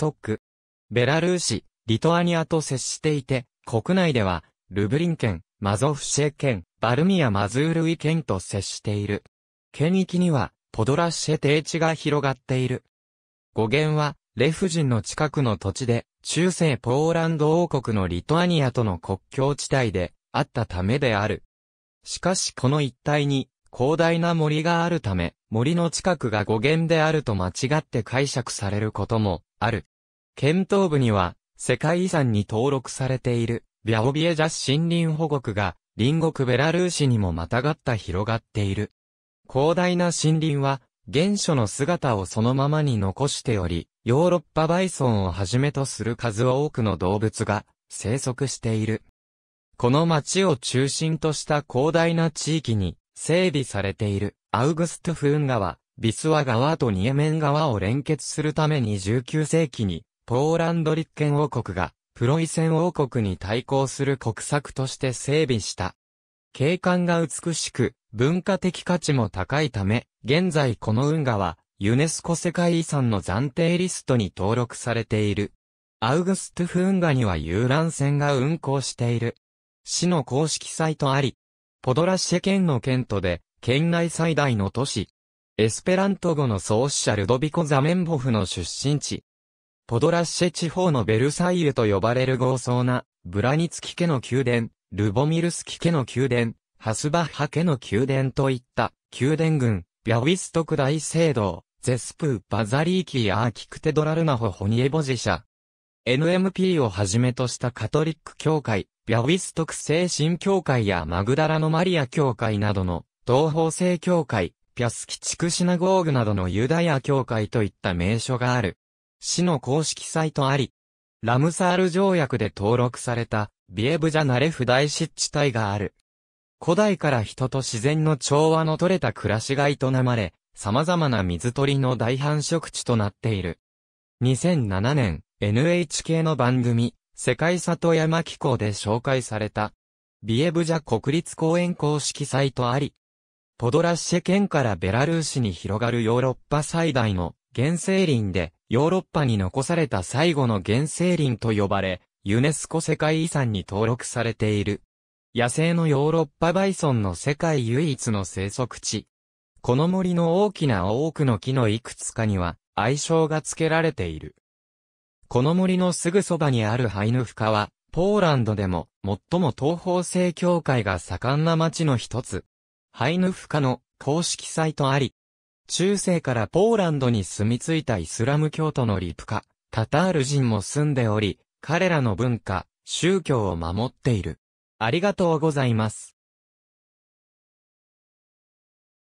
トック、ベラルーシ、リトアニアと接していて、国内では、ルブリン県、マゾフシェ県、バルミア・マズールイ県と接している。県域には、ポドラシェ低地が広がっている。語源は、レフジンの近くの土地で、中世ポーランド王国のリトアニアとの国境地帯で、あったためである。しかしこの一帯に、広大な森があるため、森の近くが語源であると間違って解釈されることも、ある。県東部には、世界遺産に登録されている、ビャオビエジャス森林保護区が、隣国ベラルーシにもまたがった広がっている。広大な森林は、原初の姿をそのままに残しており、ヨーロッパバイソンをはじめとする数多くの動物が生息している。この町を中心とした広大な地域に整備されているアウグストフーン川、ビスワ川とニエメン川を連結するために19世紀にポーランド立憲王国が、プロイセン王国に対抗する国策として整備した。景観が美しく、文化的価値も高いため、現在この運河は、ユネスコ世界遺産の暫定リストに登録されている。アウグストゥフ運河には遊覧船が運航している。市の公式サイトあり、ポドラシェ県の県都で、県内最大の都市。エスペラント語の創始者ルドビコ・ザメンボフの出身地、ポドラッシェ地方のベルサイユと呼ばれる豪壮な、ブラニツキ家の宮殿、ルボミルスキ家の宮殿、ハスバッハ家の宮殿といった、宮殿群、ビャウィストク大聖堂、ゼスプー・バザリーキー・アーキクテドラルナホ・ホニエボ寺社。NMP をはじめとしたカトリック教会、ビャウィストク精神教会やマグダラのマリア教会などの、東方聖教会、ピャスキチクシナゴーグなどのユダヤ教会といった名所がある。市の公式サイトあり、ラムサール条約で登録された、ビエブジャナレフ大湿地帯がある。古代から人と自然の調和の取れた暮らしが営まれ、様々な水鳥の大繁殖地となっている。2007年、NHK の番組、世界里山機構で紹介された、ビエブジャ国立公園公式サイトあり、ポドラッシェ県からベラルーシに広がるヨーロッパ最大の原生林で、ヨーロッパに残された最後の原生林と呼ばれ、ユネスコ世界遺産に登録されている。野生のヨーロッパバイソンの世界唯一の生息地。この森の大きな多くの木のいくつかには愛称が付けられている。この森のすぐそばにあるハイヌフカは、ポーランドでも最も東方正教会が盛んな町の一つ。ハイヌフカの公式サイトあり、中世からポーランドに住み着いたイスラム教徒のリプカ、タタール人も住んでおり、彼らの文化、宗教を守っている。ありがとうございます。